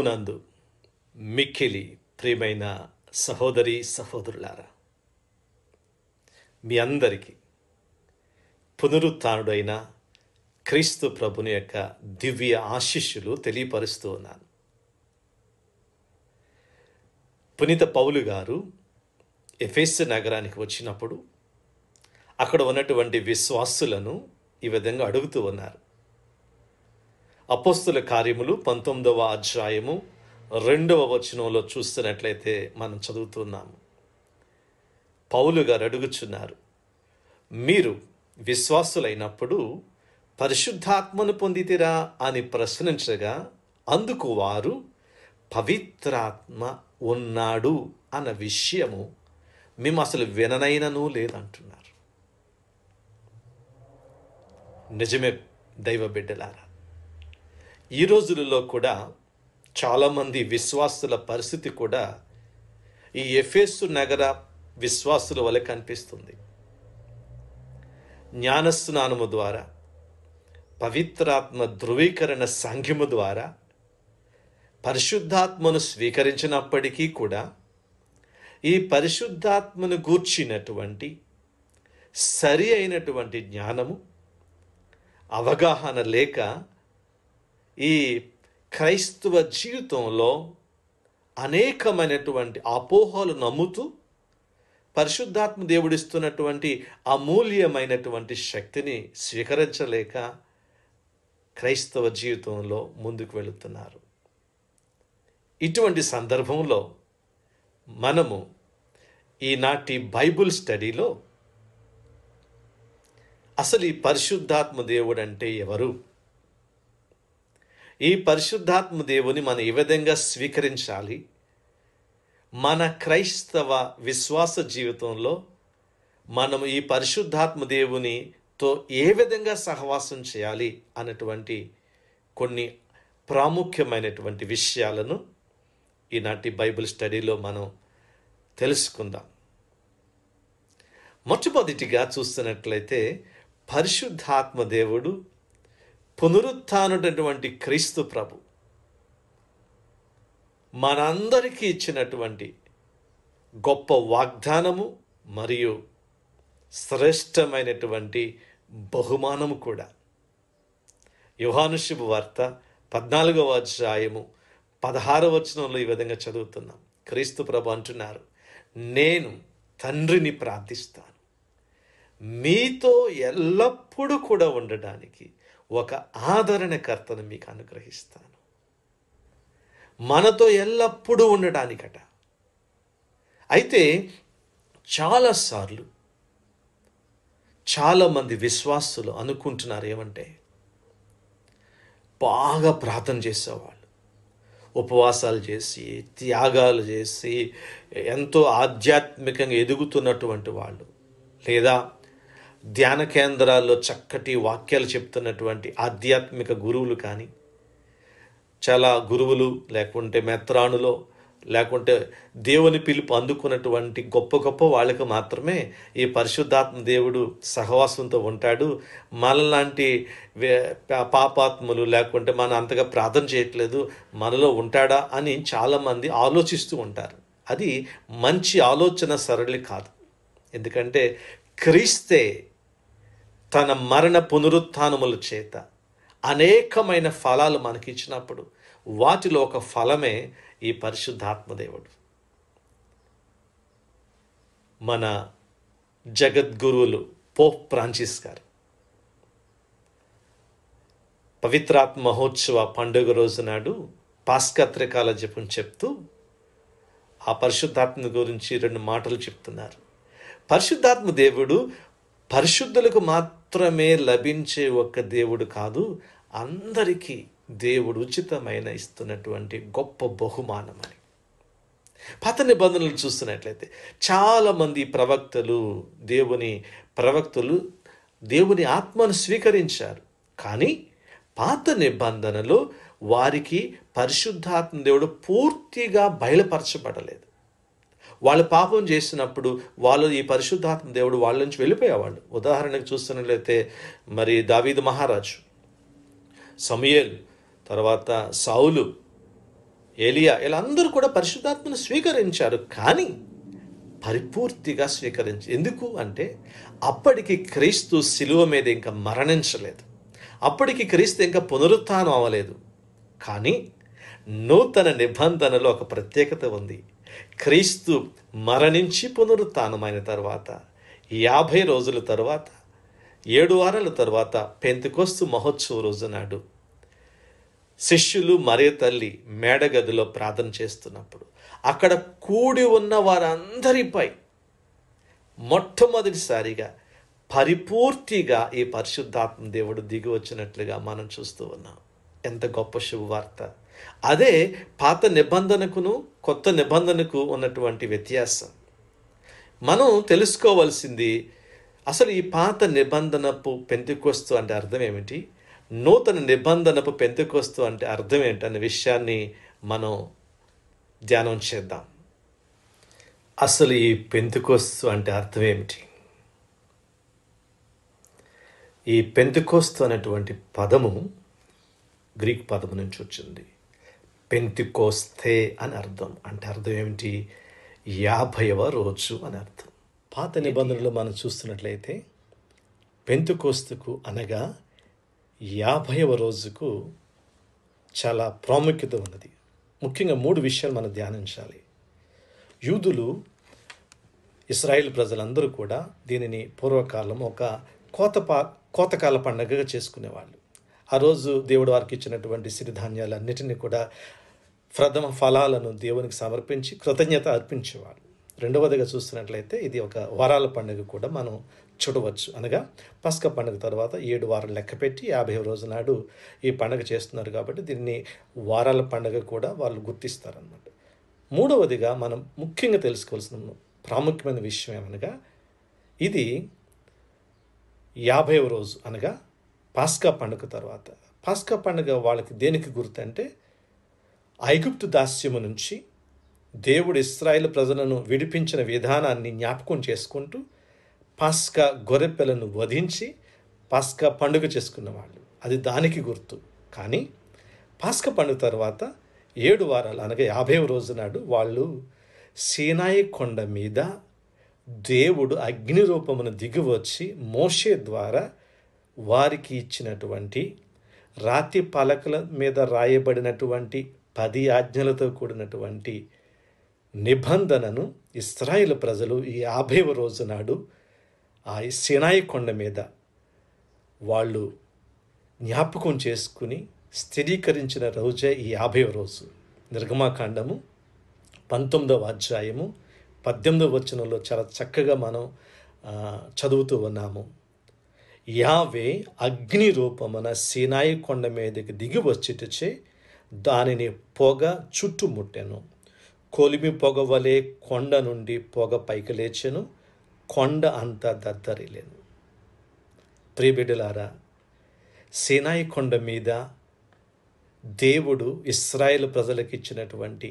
ప్రభునందు మిక్కిలి ప్రియమైన సహోదరి సహోదరులారా మీ అందరికీ పునరుత్డైన క్రీస్తు ప్రభుని యొక్క దివ్య ఆశీస్సులు తెలియపరుస్తూ ఉన్నాను పునీత పౌలు గారు ఎఫెస్ నగరానికి వచ్చినప్పుడు అక్కడ ఉన్నటువంటి విశ్వాసులను ఈ విధంగా అడుగుతూ ఉన్నారు అపోస్తుల కార్యములు పంతొమ్మిదవ అధ్యాయము రెండవ వచనంలో చూస్తున్నట్లయితే మనం చదువుతున్నాము పౌలు గారు అడుగుచున్నారు మీరు విశ్వాసులైనప్పుడు పరిశుద్ధాత్మను పొందితిరా అని ప్రశ్నించగా అందుకు వారు పవిత్రాత్మ ఉన్నాడు అన్న విషయము మేము అసలు విననైనను లేదంటున్నారు నిజమే దైవ బిడ్డలార ఈ రోజులలో కూడా చాలామంది విశ్వాసుల పరిస్థితి కూడా ఈ ఎఫేసు నగర విశ్వాసుల వలె కనిపిస్తుంది జ్ఞానస్నానము ద్వారా పవిత్రాత్మ ధృవీకరణ సంఘము ద్వారా పరిశుద్ధాత్మను స్వీకరించినప్పటికీ కూడా ఈ పరిశుద్ధాత్మను గూర్చినటువంటి సరి అయినటువంటి జ్ఞానము అవగాహన లేక ఈ క్రైస్తవ జీవితంలో అనేకమైనటువంటి అపోహలు నమ్ముతూ పరిశుద్ధాత్మ దేవుడిస్తున్నటువంటి అమూల్యమైనటువంటి శక్తిని స్వీకరించలేక క్రైస్తవ జీవితంలో ముందుకు వెళుతున్నారు ఇటువంటి సందర్భంలో మనము ఈనాటి బైబుల్ స్టడీలో అసలు ఈ పరిశుద్ధాత్మ దేవుడు అంటే ఎవరు ఈ పరిశుద్ధాత్మ దేవుని మనం ఈ విధంగా స్వీకరించాలి మన క్రైస్తవ విశ్వాస జీవితంలో మనం ఈ పరిశుద్ధాత్మ దేవునితో ఏ విధంగా సహవాసం చేయాలి అన్నటువంటి కొన్ని ప్రాముఖ్యమైనటువంటి విషయాలను ఈనాటి బైబిల్ స్టడీలో మనం తెలుసుకుందాం మొట్టమొదటిగా చూస్తున్నట్లయితే పరిశుద్ధాత్మ దేవుడు పునరుత్నుడటువంటి క్రీస్తు ప్రభు మనందరికీ ఇచ్చినటువంటి గొప్ప వాగ్దానము మరియు శ్రేష్టమైనటువంటి బహుమానము కూడా యుహానుషుభు వార్త పద్నాలుగవ అధ్యాయము పదహార వచనంలో ఈ విధంగా చదువుతున్నాం క్రీస్తు ప్రభు అంటున్నారు నేను తండ్రిని ప్రార్థిస్తాను మీతో ఎల్లప్పుడూ కూడా ఉండడానికి ఒక ఆదరణకర్తను మీకు అనుగ్రహిస్తాను మనతో ఎల్లప్పుడూ ఉండడానికట అయితే చాలాసార్లు చాలామంది విశ్వాసులు అనుకుంటున్నారు ఏమంటే బాగా ప్రార్థన చేసేవాళ్ళు ఉపవాసాలు చేసి త్యాగాలు చేసి ఎంతో ఆధ్యాత్మికంగా ఎదుగుతున్నటువంటి వాళ్ళు లేదా ధ్యాన కేంద్రాల్లో చక్కటి వాక్యాలు చెప్తున్నటువంటి ఆధ్యాత్మిక గురువులు కానీ చాలా గురువులు లేకుంటే మెత్రాణులో లేకుంటే దేవుని పిలుపు అందుకున్నటువంటి గొప్ప గొప్ప వాళ్ళకి మాత్రమే ఈ పరిశుద్ధాత్మ దేవుడు సహవాసంతో ఉంటాడు మనలాంటి పాపాత్మలు లేకుంటే మనం అంతగా ప్రార్థన చేయట్లేదు మనలో ఉంటాడా అని చాలామంది ఆలోచిస్తూ ఉంటారు అది మంచి ఆలోచన సరళి కాదు ఎందుకంటే క్రీస్తే తన మరణ పునరుత్నముల చేత అనేకమైన ఫలాలు మనకి ఇచ్చినప్పుడు వాటిలో ఒక ఫలమే ఈ పరిశుద్ధాత్మదేవుడు మన జగద్గురువులు పోప్ ఫ్రాన్సిస్ గారు పవిత్రాత్మ మహోత్సవ పండుగ రోజు నాడు పాస్కత్రికాల జపం చెప్తూ ఆ పరిశుద్ధాత్మ గురించి రెండు మాటలు చెప్తున్నారు పరిశుద్ధాత్మ దేవుడు పరిశుద్ధులకు మాత్రమే లభించే ఒక్క దేవుడు కాదు అందరికీ దేవుడు ఉచితమైన ఇస్తున్నటువంటి గొప్ప బహుమానం అని పాత నిబంధనలు చూస్తున్నట్లయితే చాలామంది ప్రవక్తలు దేవుని ప్రవక్తలు దేవుని ఆత్మను స్వీకరించారు కానీ పాత నిబంధనలు వారికి పరిశుద్ధాత్మ దేవుడు పూర్తిగా బయలుపరచబడలేదు వాళ్ళు పాపం చేసినప్పుడు వాళ్ళు ఈ పరిశుద్ధాత్మ దేవుడు వాళ్ళ నుంచి వెళ్ళిపోయేవాళ్ళు ఉదాహరణకు చూస్తున్నట్లయితే మరి దావీదు మహారాజు సమయలు తర్వాత సౌలు ఏలియా ఇలా అందరూ కూడా పరిశుద్ధాత్మను స్వీకరించారు కానీ పరిపూర్తిగా స్వీకరించి ఎందుకు అంటే అప్పటికి క్రీస్తు శిలువ మీద ఇంకా మరణించలేదు అప్పటికి క్రీస్తు ఇంకా పునరుత్నం అవ్వలేదు కానీ నూతన నిబంధనలో ఒక ప్రత్యేకత ఉంది క్రీస్తు మరణించి పునరుత్నమైన తర్వాత యాభై రోజుల తర్వాత ఏడు వారాల తర్వాత పెంతుకొస్తు మహోత్సవ రోజు నాడు శిష్యులు మరే తల్లి మేడగదిలో ప్రార్థన చేస్తున్నప్పుడు అక్కడ కూడి ఉన్న వారందరిపై మొట్టమొదటిసారిగా పరిపూర్తిగా ఈ పరిశుద్ధాత్మ దేవుడు దిగి వచ్చినట్లుగా మనం చూస్తూ ఉన్నాం ఎంత గొప్ప శుభవార్త అదే పాత నిబంధనకును కొత్త నిబంధనకు ఉన్నటువంటి వ్యత్యాసం మనం తెలుసుకోవాల్సింది అసలు ఈ పాత నిబంధనపు పెంతుకొస్తు అంటే అర్థం ఏమిటి నూతన నిబంధనపు పెంతుకొస్తు అంటే అర్థం అనే విషయాన్ని మనం ధ్యానం చేద్దాం అసలు ఈ పెంతుకోస్తు అంటే అర్థం ఏమిటి ఈ పెంతుకోస్తు అనేటువంటి పదము గ్రీక్ పదము నుంచి వచ్చింది పెంతికోస్తే అని అర్థం అంటే అర్థం ఏమిటి యాభైవ రోజు అని అర్థం పాత నిబంధనలు మనం చూస్తున్నట్లయితే పెంతుకోస్తుకు అనగా యాభైవ రోజుకు చాలా ప్రాముఖ్యత ఉన్నది ముఖ్యంగా మూడు విషయాలు మనం ధ్యానించాలి యూదులు ఇస్రాయేల్ ప్రజలందరూ కూడా దీనిని పూర్వకాలం ఒక కోత పా కోతకాల పండగగా చేసుకునేవాళ్ళు ఆ రోజు దేవుడు వారికి ఇచ్చినటువంటి సిరిధాన్యాలన్నిటిని కూడా ప్రథమ ఫలాలను దేవునికి సమర్పించి కృతజ్ఞత అర్పించేవాడు రెండవదిగా చూస్తున్నట్లయితే ఇది ఒక వరాల పండుగ కూడా మనం చూడవచ్చు అనగా పస్క పండుగ తర్వాత ఏడు వారాలు లెక్కపెట్టి యాభై రోజు నాడు ఈ పండుగ చేస్తున్నారు కాబట్టి దీన్ని వారాల పండుగ కూడా వాళ్ళు గుర్తిస్తారనమాట మూడవదిగా మనం ముఖ్యంగా తెలుసుకోవాల్సిన ప్రాముఖ్యమైన విషయం ఏమనగా ఇది యాభై రోజు అనగా పాస్కా పండుగ తర్వాత పాస్కా పండుగ వాళ్ళకి దేనికి గుర్తు అంటే ఐగుప్తు దాస్యము నుంచి దేవుడు ఇస్రాయేల్ ప్రజలను విడిపించిన విధానాన్ని జ్ఞాపకం చేసుకుంటూ పాస్కా గొర్రెపిల్లను వధించి పాస్కా పండుగ చేసుకున్నవాళ్ళు అది దానికి గుర్తు కానీ పాస్క పండుగ తర్వాత ఏడు వారాలు అనగా యాభై రోజు నాడు వాళ్ళు సీనాయి కొండ మీద దేవుడు అగ్ని రూపమును వచ్చి మోషే ద్వారా వారికి ఇచ్చినటువంటి రాతి పలకల మీద రాయబడినటువంటి పది ఆజ్ఞలతో కూడినటువంటి నిబంధనను ఇస్రాయిల్ ప్రజలు ఈ యాభైవ రోజు నాడు ఆ సినాయి కొండ మీద వాళ్ళు జ్ఞాపకం చేసుకుని స్థిరీకరించిన రోజే ఈ యాభైవ రోజు నిర్గమాకాండము పంతొమ్మిదవ అధ్యాయము పద్దెనిమిదవ వచనంలో చాలా చక్కగా మనం చదువుతూ ఉన్నాము యావే అగ్ని రూపమున సినాయి కొండ మీదకి దిగి వచ్చేటచే దానిని పొగ చుట్టుముట్టెను కొలిమి పొగ వలె కొండ నుండి పొగ పైకి లేచెను కొండ అంతా దద్దరిలేను ప్రియబిడ్డలారా సినాయి కొండ మీద దేవుడు ఇస్రాయేల్ ప్రజలకు ఇచ్చినటువంటి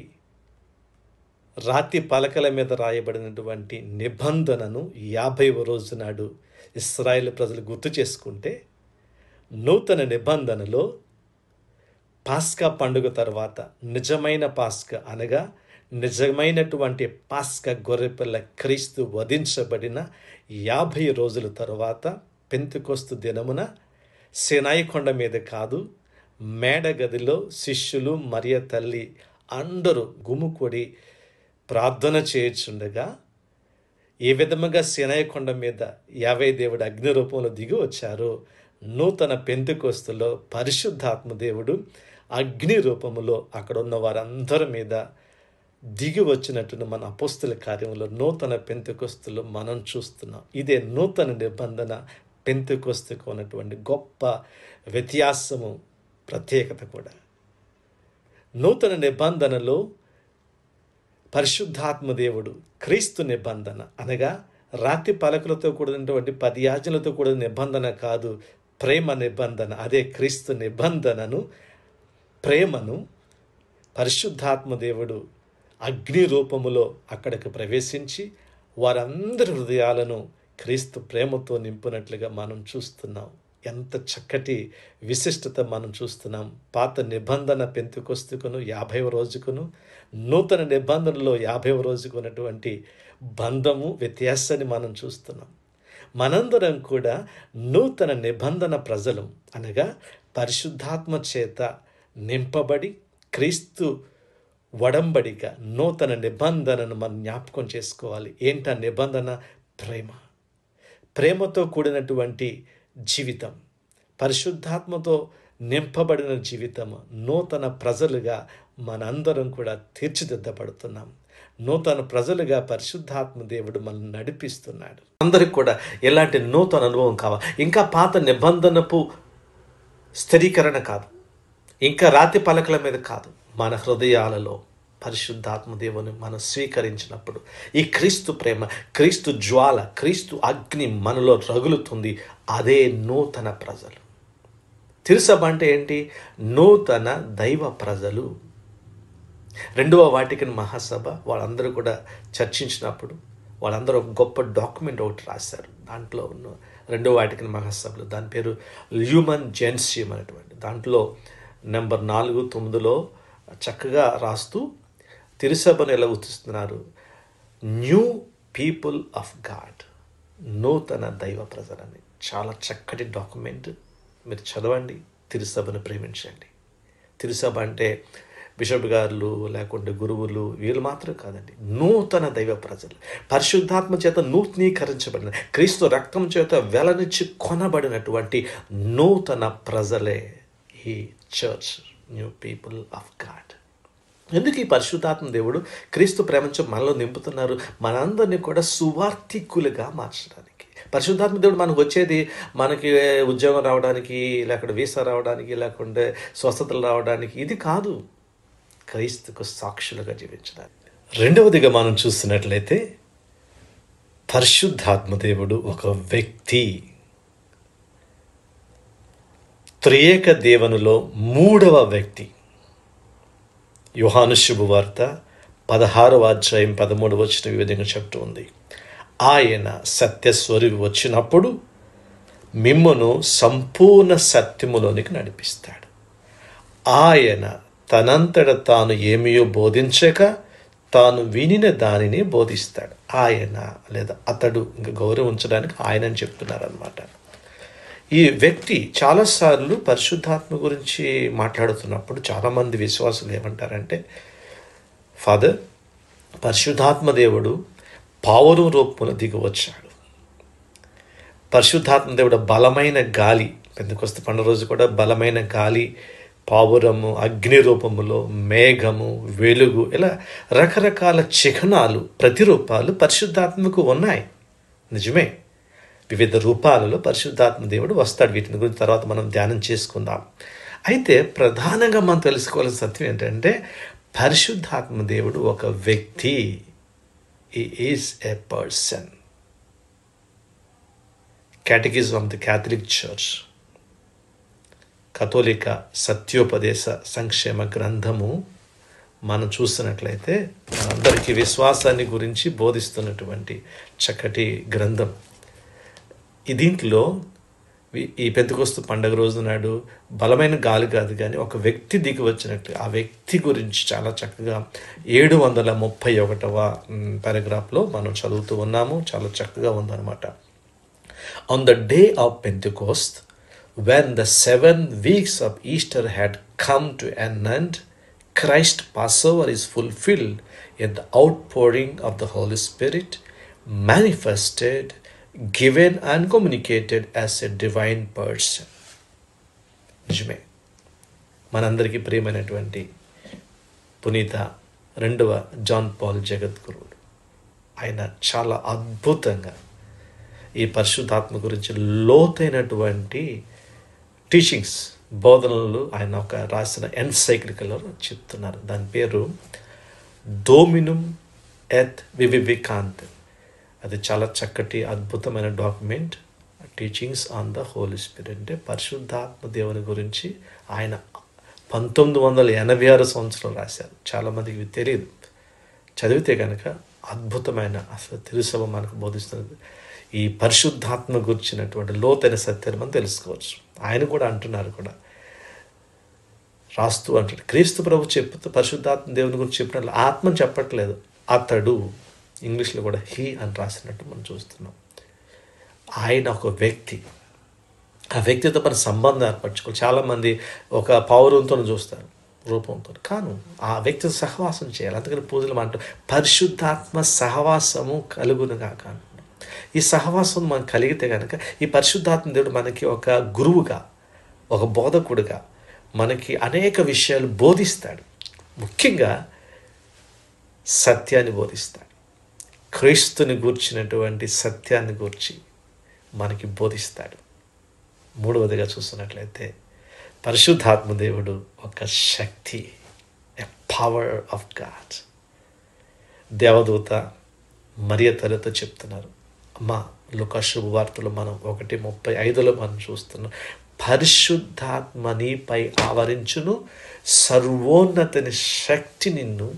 రాతి పలకల మీద రాయబడినటువంటి నిబంధనను యాభైవ రోజు నాడు ఇస్రాయేల్ ప్రజలు గుర్తు చేసుకుంటే నూతన నిబంధనలో పాస్కా పండుగ తర్వాత నిజమైన పాస్క అనగా నిజమైనటువంటి పాస్క గొర్రెపిల్ల క్రీస్తు వధించబడిన యాభై రోజుల తర్వాత పెంతుకొస్తు దినమున సినాయి కొండ మీద కాదు మేడగదిలో శిష్యులు మరియ తల్లి అందరూ గుమ్ముకొడి ప్రార్థన చేర్చుండగా ఏ విధముగా సినాయి కొండ మీద యావై దేవుడు అగ్ని రూపంలో దిగి వచ్చారో నూతన పెంతుకొస్తులో పరిశుద్ధాత్మ దేవుడు అగ్ని రూపములో అక్కడ ఉన్న వారందరి మీద దిగి వచ్చినట్టును మన అపోస్తుల కార్యంలో నూతన పెంతకొస్తులు మనం చూస్తున్నాం ఇదే నూతన నిబంధన పెంతకొస్తుకు ఉన్నటువంటి గొప్ప వ్యత్యాసము ప్రత్యేకత కూడా నూతన నిబంధనలో పరిశుద్ధాత్మదేవుడు క్రీస్తు నిబంధన అనగా రాతి పలకలతో కూడినటువంటి పది యాజనలతో కూడిన నిబంధన కాదు ప్రేమ నిబంధన అదే క్రీస్తు నిబంధనను ప్రేమను పరిశుద్ధాత్మ దేవుడు అగ్ని రూపములో అక్కడికి ప్రవేశించి వారందరి హృదయాలను క్రీస్తు ప్రేమతో నింపినట్లుగా మనం చూస్తున్నాం ఎంత చక్కటి విశిష్టత మనం చూస్తున్నాం పాత నిబంధన పెంతుకొస్తుకును యాభైవ రోజుకును నూతన నిబంధనలో యాభైవ రోజుకు ఉన్నటువంటి బంధము వ్యత్యాసాన్ని మనం చూస్తున్నాం మనందరం కూడా నూతన నిబంధన ప్రజలు అనగా పరిశుద్ధాత్మ చేత నింపబడి క్రీస్తు వడంబడిక నూతన నిబంధనను మనం జ్ఞాపకం చేసుకోవాలి ఏంట నిబంధన ప్రేమ ప్రేమతో కూడినటువంటి జీవితం పరిశుద్ధాత్మతో నింపబడిన జీవితం నూతన ప్రజలుగా మనందరం కూడా తీర్చిదిద్దపడుతున్నాం నూతన ప్రజలుగా పరిశుద్ధాత్మ దేవుడు మనల్ని నడిపిస్తున్నాడు అందరికి కూడా ఎలాంటి నూతన అనుభవం కావాలి ఇంకా పాత నిబంధనపు స్థిరీకరణ కాదు ఇంకా రాతి పలకల మీద కాదు మన హృదయాలలో పరిశుద్ధాత్మ దేవుని మనం స్వీకరించినప్పుడు ఈ క్రీస్తు ప్రేమ క్రీస్తు జ్వాల క్రీస్తు అగ్ని మనలో రగులుతుంది అదే నూతన ప్రజలు తిరుసభ అంటే ఏంటి నూతన దైవ ప్రజలు రెండవ వాటికి మహాసభ వాళ్ళందరూ కూడా చర్చించినప్పుడు వాళ్ళందరూ ఒక గొప్ప డాక్యుమెంట్ ఒకటి రాశారు దాంట్లో ఉన్న రెండవ వాటికి మహాసభలు దాని పేరు హ్యూమన్ జెన్సియం అనేటువంటి దాంట్లో నెంబర్ నాలుగు తొమ్మిదిలో చక్కగా రాస్తూ తిరుసభను ఎలా గుర్తిస్తున్నారు న్యూ పీపుల్ ఆఫ్ గాడ్ నూతన దైవ ప్రజలని చాలా చక్కటి డాక్యుమెంట్ మీరు చదవండి తిరుసభను ప్రేమించండి తిరుసభ అంటే బిషప్ గారులు లేకుంటే గురువులు వీళ్ళు మాత్రం కాదండి నూతన దైవ ప్రజలు పరిశుద్ధాత్మ చేత నూతనీకరించబడిన క్రీస్తు రక్తం చేత వెలనిచ్చి కొనబడినటువంటి నూతన ప్రజలే ఈ church new people of God ఎందుకు ఈ పరిశుద్ధాత్మ దేవుడు క్రీస్తు ప్రేమించు మనలో నింపుతున్నారు మనందరినీ కూడా సువార్థికులుగా మార్చడానికి పరిశుద్ధాత్మ దేవుడు మనకు వచ్చేది మనకి ఉద్యోగం రావడానికి లేకుంటే వీసా రావడానికి లేకుంటే స్వస్థతలు రావడానికి ఇది కాదు క్రీస్తుకు సాక్షులుగా జీవించడానికి రెండవదిగా మనం చూసినట్లయితే పరిశుద్ధాత్మ దేవుడు ఒక వ్యక్తి త్రియేక దేవునిలో మూడవ వ్యక్తి యుహాను శుభవార్త పదహారవ అధ్యాయం పదమూడు వచ్చిన విధంగా చెప్తూ ఉంది ఆయన సత్యస్వరూపి వచ్చినప్పుడు మిమ్మను సంపూర్ణ సత్యములోనికి నడిపిస్తాడు ఆయన తనంతట తాను ఏమియో బోధించక తాను వినిన దానిని బోధిస్తాడు ఆయన లేదా అతడు ఇంకా గౌరవించడానికి ఆయన అని చెప్తున్నారనమాట ఈ వ్యక్తి చాలాసార్లు పరిశుద్ధాత్మ గురించి మాట్లాడుతున్నప్పుడు చాలామంది విశ్వాసులు ఏమంటారంటే ఫాదర్ పరిశుద్ధాత్మ దేవుడు పావురం రూపంలో దిగువచ్చాడు పరిశుద్ధాత్మ దేవుడు బలమైన గాలి పెద్దకొస్త పండుగ రోజు కూడా బలమైన గాలి పావురము అగ్ని రూపములో మేఘము వెలుగు ఇలా రకరకాల చిహ్నాలు ప్రతిరూపాలు పరిశుద్ధాత్మకు ఉన్నాయి నిజమే వివిధ రూపాలలో పరిశుద్ధాత్మ దేవుడు వస్తాడు వీటిని గురించి తర్వాత మనం ధ్యానం చేసుకుందాం అయితే ప్రధానంగా మనం తెలుసుకోవాల్సిన సత్యం ఏంటంటే పరిశుద్ధాత్మ దేవుడు ఒక వ్యక్తి is a person catechism of the Catholic church కథోలిక సత్యోపదేశ సంక్షేమ గ్రంథము మనం చూస్తున్నట్లయితే మనందరికీ విశ్వాసాన్ని గురించి బోధిస్తున్నటువంటి చక్కటి గ్రంథం ఈ దీంట్లో ఈ పెద్దకొస్తు పండగ రోజు నాడు బలమైన గాలి కాదు కానీ ఒక వ్యక్తి దిగి వచ్చినట్టు ఆ వ్యక్తి గురించి చాలా చక్కగా ఏడు వందల ముప్పై ఒకటవ పారాగ్రాఫ్లో మనం చదువుతూ ఉన్నాము చాలా చక్కగా ఉందన్నమాట on the day of Pentecost when the seven weeks of Easter had come to an end Christ passover is fulfilled at the outpouring of the holy spirit manifested given and communicated as a divine person నిజమే మనందరికీ ప్రియమైనటువంటి పునీత రెండవ John Paul జగద్గురువుడు ఆయన చాలా అద్భుతంగా ఈ పరిశుద్ధాత్మ గురించి లోతైనటువంటి టీచింగ్స్ బోధనలు ఆయన ఒక రాసిన ఎన్సైక్లికలో చెప్తున్నారు దాని పేరు డోమినుమ్ ఎత్ కాంతి అది చాలా చక్కటి అద్భుతమైన document teachings on the holy spirit అంటే పరిశుద్ధాత్మ దేవుని గురించి ఆయన పంతొమ్మిది వందల ఎనభై ఆరు సంవత్సరాలు రాశారు చాలామందికి తెలియదు చదివితే కనుక అద్భుతమైన అసలు తెలుసవ మనకు బోధిస్తున్నది ఈ పరిశుద్ధాత్మ గురించినటువంటి లోతైన సత్యాన్ని మనం తెలుసుకోవచ్చు ఆయన కూడా అంటున్నారు కూడా రాస్తూ అంటాడు క్రీస్తు ప్రభు చెప్తూ పరిశుద్ధాత్మ దేవుని గురించి చెప్పినట్లు ఆత్మ చెప్పట్లేదు అతడు ఇంగ్లీష్లో కూడా హీ అని రాసినట్టు మనం చూస్తున్నాం ఆయన ఒక వ్యక్తి ఆ వ్యక్తితో మన సంబంధం ఏర్పరచుకో చాలామంది ఒక పౌరంతో చూస్తారు రూపంతో కాను ఆ వ్యక్తితో సహవాసం చేయాలి అందుకని పూజలు అంటాం పరిశుద్ధాత్మ సహవాసము కలుగునుగా కాను ఈ సహవాసం మనం కలిగితే కనుక ఈ పరిశుద్ధాత్మ దేవుడు మనకి ఒక గురువుగా ఒక బోధకుడుగా మనకి అనేక విషయాలు బోధిస్తాడు ముఖ్యంగా సత్యాన్ని బోధిస్తాడు క్రీస్తుని గూర్చినటువంటి సత్యాన్ని గూర్చి మనకి బోధిస్తాడు మూడవదిగా చూస్తున్నట్లయితే పరిశుద్ధాత్మదేవుడు ఒక శక్తి ఎ పవర్ ఆఫ్ గాడ్ దేవదూత మరియ తల్లితో చెప్తున్నారు మా లుకా శుభవార్తలు మనం ఒకటి ముప్పై ఐదులో మనం చూస్తున్నాం పరిశుద్ధాత్మనిపై ఆవరించును సర్వోన్నతని శక్తి నిన్ను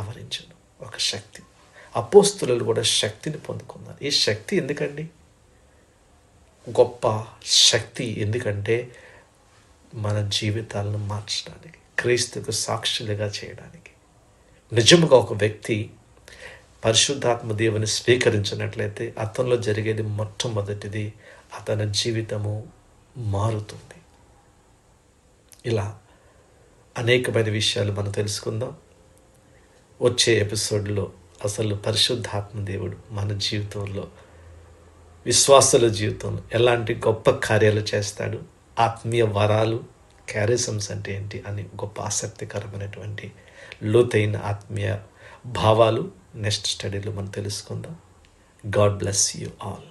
ఆవరించును ఒక శక్తి అపోస్తులు కూడా శక్తిని పొందుకున్నారు ఈ శక్తి ఎందుకండి గొప్ప శక్తి ఎందుకంటే మన జీవితాలను మార్చడానికి క్రీస్తుకు సాక్షులుగా చేయడానికి నిజముగా ఒక వ్యక్తి పరిశుద్ధాత్మ దేవుని స్వీకరించినట్లయితే అతనిలో జరిగేది మొట్టమొదటిది అతని జీవితము మారుతుంది ఇలా అనేకమైన విషయాలు మనం తెలుసుకుందాం వచ్చే ఎపిసోడ్లో అసలు పరిశుద్ధాత్మ దేవుడు మన జీవితంలో విశ్వాసుల జీవితంలో ఎలాంటి గొప్ప కార్యాలు చేస్తాడు ఆత్మీయ వరాలు క్యారిసమ్స్ అంటే ఏంటి అని గొప్ప ఆసక్తికరమైనటువంటి లోతైన ఆత్మీయ భావాలు నెక్స్ట్ స్టడీలో మనం తెలుసుకుందాం గాడ్ బ్లెస్ యూ ఆల్